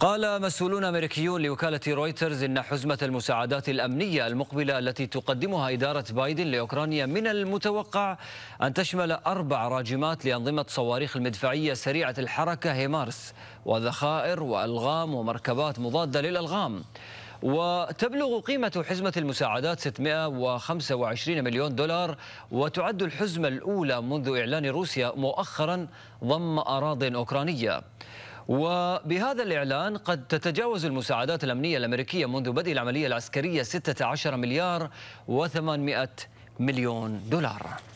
قال مسؤولون أمريكيون لوكالة رويترز إن حزمة المساعدات الأمنية المقبلة التي تقدمها إدارة بايدن لأوكرانيا من المتوقع أن تشمل أربع راجمات لأنظمة صواريخ المدفعية سريعة الحركة هيمارس وذخائر وألغام ومركبات مضادة للألغام وتبلغ قيمة حزمة المساعدات 625 مليون دولار وتعد الحزمة الأولى منذ إعلان روسيا مؤخرا ضم أراضٍ أوكرانية وبهذا الإعلان قد تتجاوز المساعدات الأمنية الأمريكية منذ بدء العملية العسكرية 16 مليار و800 مليون دولار